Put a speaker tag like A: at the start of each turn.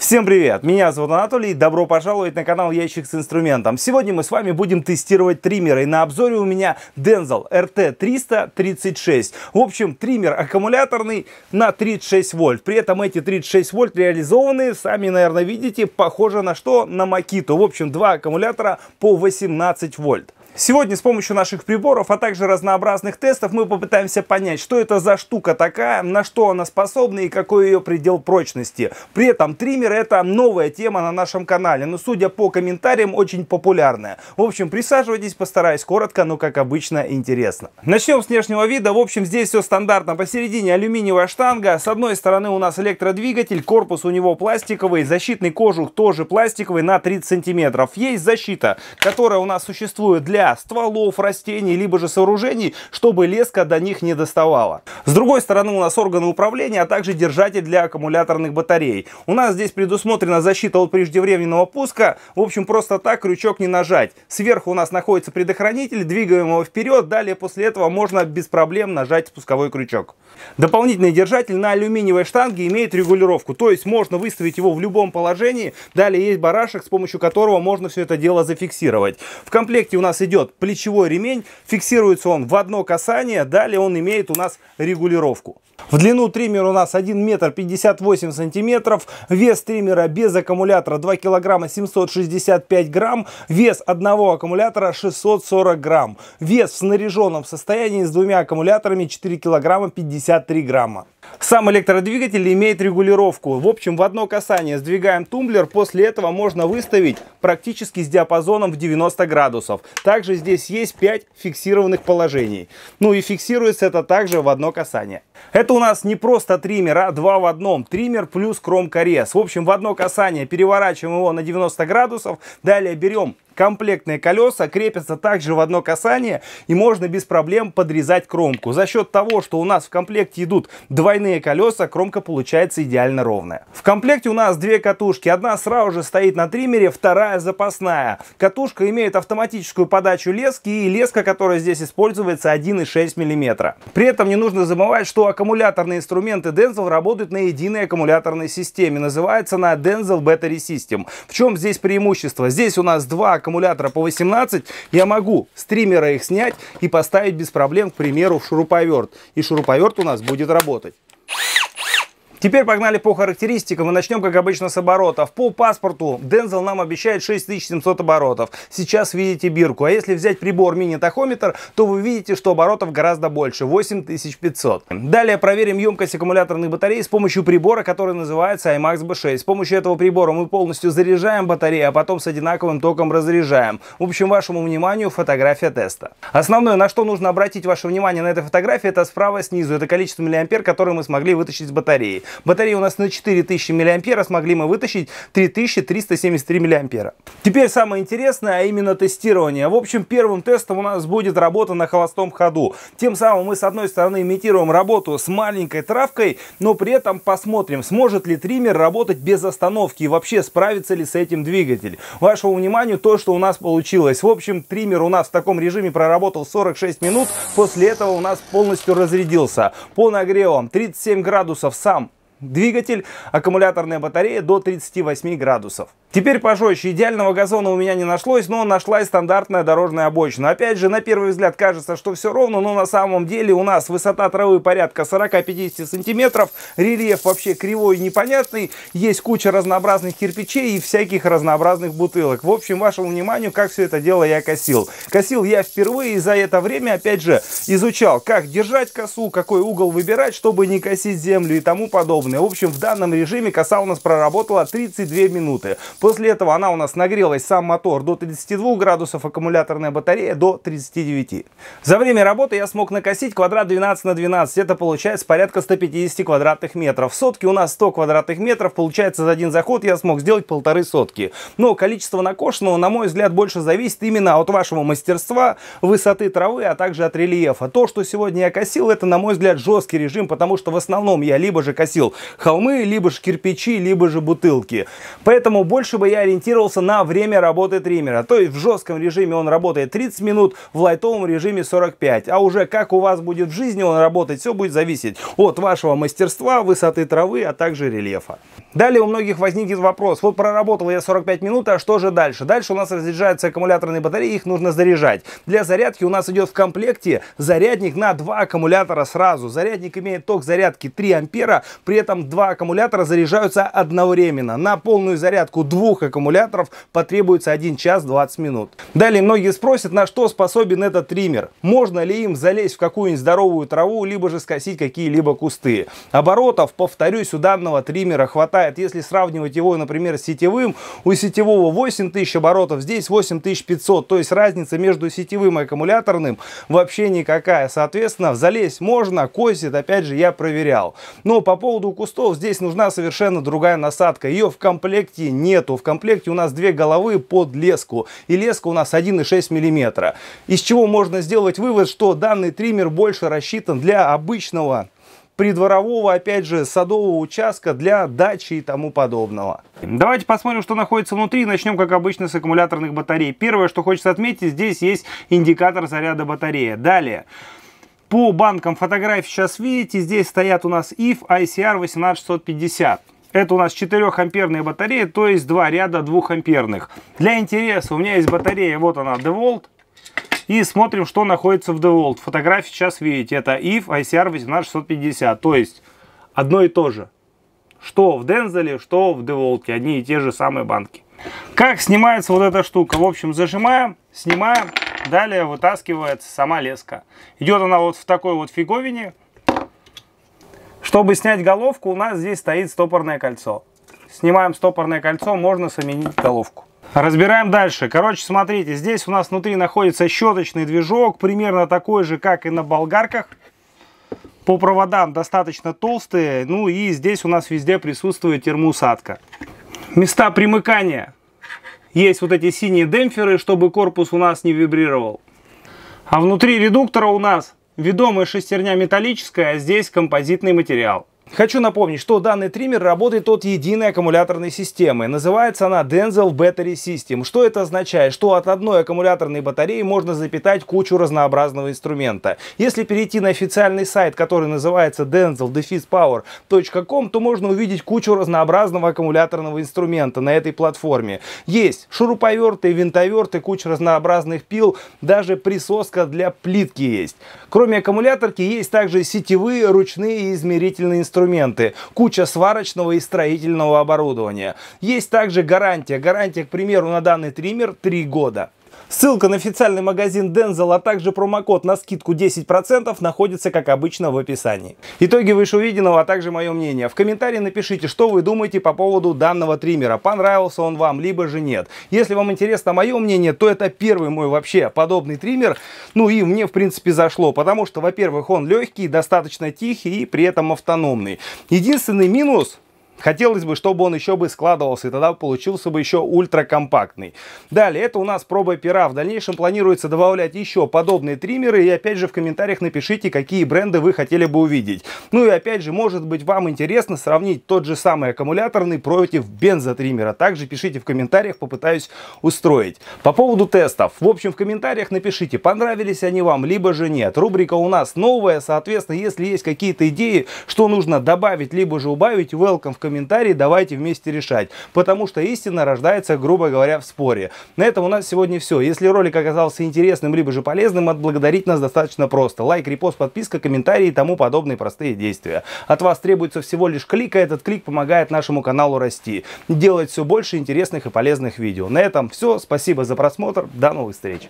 A: Всем привет! Меня зовут Анатолий, добро пожаловать на канал Ящик с инструментом. Сегодня мы с вами будем тестировать триммеры, на обзоре у меня Denzel RT336. В общем, триммер аккумуляторный на 36 вольт. При этом эти 36 вольт реализованы, сами, наверное, видите, похоже на что? На Makito. В общем, два аккумулятора по 18 вольт. Сегодня с помощью наших приборов, а также разнообразных тестов мы попытаемся понять, что это за штука такая, на что она способна и какой ее предел прочности. При этом триммер Твиттер это новая тема на нашем канале, но судя по комментариям, очень популярная. В общем, присаживайтесь, постараюсь коротко, но как обычно интересно. Начнем с внешнего вида. В общем, здесь все стандартно. Посередине алюминиевая штанга. С одной стороны у нас электродвигатель, корпус у него пластиковый, защитный кожух тоже пластиковый на 30 сантиметров. Есть защита, которая у нас существует для стволов, растений, либо же сооружений, чтобы леска до них не доставала. С другой стороны у нас органы управления, а также держатель для аккумуляторных батарей. У нас здесь предусмотрена защита от преждевременного пуска. В общем, просто так крючок не нажать. Сверху у нас находится предохранитель, двигаем его вперед. Далее после этого можно без проблем нажать спусковой крючок. Дополнительный держатель на алюминиевой штанге имеет регулировку. То есть можно выставить его в любом положении. Далее есть барашек, с помощью которого можно все это дело зафиксировать. В комплекте у нас идет плечевой ремень. Фиксируется он в одно касание. Далее он имеет у нас регулировку. В длину триммер у нас 1 метр 58 сантиметров. Вес триммера без аккумулятора 2 килограмма 765 грамм. Вес одного аккумулятора 640 грамм. Вес в снаряженном состоянии с двумя аккумуляторами 4 килограмма 53 грамма. Сам электродвигатель имеет регулировку. В общем, в одно касание сдвигаем тумблер, после этого можно выставить практически с диапазоном в 90 градусов. Также здесь есть 5 фиксированных положений. Ну и фиксируется это также в одно касание. Это у нас не просто триммер, а два в одном. Триммер плюс кромка рез. В общем, в одно касание переворачиваем его на 90 градусов. Далее берем Комплектные колеса крепятся также в одно касание и можно без проблем подрезать кромку. За счет того, что у нас в комплекте идут двойные колеса, кромка получается идеально ровная. В комплекте у нас две катушки. Одна сразу же стоит на триммере, вторая запасная. Катушка имеет автоматическую подачу лески и леска, которая здесь используется 1,6 мм. При этом не нужно забывать, что аккумуляторные инструменты Denzel работают на единой аккумуляторной системе. Называется она Denzel Battery System. В чем здесь преимущество? Здесь у нас два аккумулятора аккумулятора по 18, я могу стримера их снять и поставить без проблем, к примеру, в шуруповерт. И шуруповерт у нас будет работать. Теперь погнали по характеристикам и начнем, как обычно, с оборотов. По паспорту Дензел нам обещает 6700 оборотов. Сейчас видите бирку. А если взять прибор мини-тахометр, то вы видите, что оборотов гораздо больше, 8500. Далее проверим емкость аккумуляторных батарей с помощью прибора, который называется iMax B6. С помощью этого прибора мы полностью заряжаем батареи, а потом с одинаковым током разряжаем. В общем, вашему вниманию фотография теста. Основное, на что нужно обратить ваше внимание на этой фотографии, это справа снизу. Это количество миллиампер, которые мы смогли вытащить из батареи. Батарея у нас на 4000 мА, смогли мы вытащить 3373 мА. Теперь самое интересное, а именно тестирование. В общем, первым тестом у нас будет работа на холостом ходу. Тем самым мы, с одной стороны, имитируем работу с маленькой травкой, но при этом посмотрим, сможет ли триммер работать без остановки и вообще справится ли с этим двигатель. Вашему вниманию то, что у нас получилось. В общем, триммер у нас в таком режиме проработал 46 минут, после этого у нас полностью разрядился. По нагревам 37 градусов сам двигатель, аккумуляторная батарея до 38 градусов. Теперь пожестче. Идеального газона у меня не нашлось, но нашлась стандартная дорожная обочина. Опять же, на первый взгляд кажется, что все ровно, но на самом деле у нас высота травы порядка 40-50 сантиметров, рельеф вообще кривой и непонятный, есть куча разнообразных кирпичей и всяких разнообразных бутылок. В общем, вашему вниманию, как все это дело я косил. Косил я впервые и за это время, опять же, изучал, как держать косу, какой угол выбирать, чтобы не косить землю и тому подобное. В общем, в данном режиме коса у нас проработала 32 минуты. После этого она у нас нагрелась, сам мотор до 32 градусов, аккумуляторная батарея до 39. За время работы я смог накосить квадрат 12 на 12, это получается порядка 150 квадратных метров. Сотки у нас 100 квадратных метров, получается за один заход я смог сделать полторы сотки. Но количество накошенного, на мой взгляд, больше зависит именно от вашего мастерства, высоты травы, а также от рельефа. То, что сегодня я косил, это, на мой взгляд, жесткий режим, потому что в основном я либо же косил холмы, либо же кирпичи, либо же бутылки. Поэтому больше чтобы я ориентировался на время работы триммера. То есть в жестком режиме он работает 30 минут, в лайтовом режиме 45. А уже как у вас будет в жизни он работать, все будет зависеть от вашего мастерства, высоты травы, а также рельефа. Далее у многих возникнет вопрос, вот проработал я 45 минут, а что же дальше? Дальше у нас разряжаются аккумуляторные батареи, их нужно заряжать. Для зарядки у нас идет в комплекте зарядник на два аккумулятора сразу. Зарядник имеет ток зарядки 3 ампера, при этом два аккумулятора заряжаются одновременно. На полную зарядку 2 двух аккумуляторов потребуется 1 час 20 минут. Далее многие спросят, на что способен этот триммер. Можно ли им залезть в какую-нибудь здоровую траву, либо же скосить какие-либо кусты. Оборотов, повторюсь, у данного триммера хватает. Если сравнивать его, например, с сетевым, у сетевого 8000 оборотов, здесь 8500. То есть разница между сетевым и аккумуляторным вообще никакая. Соответственно, залезть можно, косит, опять же, я проверял. Но по поводу кустов здесь нужна совершенно другая насадка. Ее в комплекте нет комплекту. В комплекте у нас две головы под леску. И леска у нас 1,6 мм. Из чего можно сделать вывод, что данный триммер больше рассчитан для обычного придворового, опять же, садового участка для дачи и тому подобного. Давайте посмотрим, что находится внутри. Начнем, как обычно, с аккумуляторных батарей. Первое, что хочется отметить, здесь есть индикатор заряда батареи. Далее. По банкам фотографий сейчас видите, здесь стоят у нас IF ICR 18650. Это у нас 4-амперные батареи, то есть два ряда 2-амперных. Для интереса у меня есть батарея, вот она, DeWalt. И смотрим, что находится в DeWalt. Фотографии сейчас видите, это IF ICR18650, то есть одно и то же. Что в Дензеле, что в DeWalt, одни и те же самые банки. Как снимается вот эта штука? В общем, зажимаем, снимаем, далее вытаскивается сама леска. Идет она вот в такой вот фиговине, чтобы снять головку, у нас здесь стоит стопорное кольцо. Снимаем стопорное кольцо, можно заменить головку. Разбираем дальше. Короче, смотрите, здесь у нас внутри находится щеточный движок, примерно такой же, как и на болгарках. По проводам достаточно толстые, ну и здесь у нас везде присутствует термоусадка. Места примыкания. Есть вот эти синие демпферы, чтобы корпус у нас не вибрировал. А внутри редуктора у нас Ведомая шестерня металлическая, а здесь композитный материал. Хочу напомнить, что данный триммер работает от единой аккумуляторной системы. Называется она Denzel Battery System. Что это означает? Что от одной аккумуляторной батареи можно запитать кучу разнообразного инструмента. Если перейти на официальный сайт, который называется denzel-power.com, то можно увидеть кучу разнообразного аккумуляторного инструмента на этой платформе. Есть шуруповерты, винтоверты, куча разнообразных пил, даже присоска для плитки есть. Кроме аккумуляторки есть также сетевые, ручные и измерительные инструменты инструменты, куча сварочного и строительного оборудования. Есть также гарантия. Гарантия, к примеру, на данный триммер 3 года. Ссылка на официальный магазин Denzel, а также промокод на скидку 10% находится, как обычно, в описании. Итоги вышеувиденного, а также мое мнение. В комментарии напишите, что вы думаете по поводу данного триммера. Понравился он вам, либо же нет. Если вам интересно мое мнение, то это первый мой вообще подобный триммер. Ну и мне, в принципе, зашло, потому что, во-первых, он легкий, достаточно тихий и при этом автономный. Единственный минус Хотелось бы, чтобы он еще бы складывался, и тогда получился бы еще ультракомпактный. Далее, это у нас проба пера. В дальнейшем планируется добавлять еще подобные триммеры. И опять же в комментариях напишите, какие бренды вы хотели бы увидеть. Ну и опять же, может быть вам интересно сравнить тот же самый аккумуляторный против бензотриммера. Также пишите в комментариях, попытаюсь устроить. По поводу тестов. В общем, в комментариях напишите, понравились они вам, либо же нет. Рубрика у нас новая, соответственно, если есть какие-то идеи, что нужно добавить, либо же убавить, welcome в комментариях комментарии, давайте вместе решать. Потому что истина рождается, грубо говоря, в споре. На этом у нас сегодня все. Если ролик оказался интересным, либо же полезным, отблагодарить нас достаточно просто. Лайк, репост, подписка, комментарии и тому подобные простые действия. От вас требуется всего лишь клик, а этот клик помогает нашему каналу расти. Делать все больше интересных и полезных видео. На этом все. Спасибо за просмотр. До новых встреч.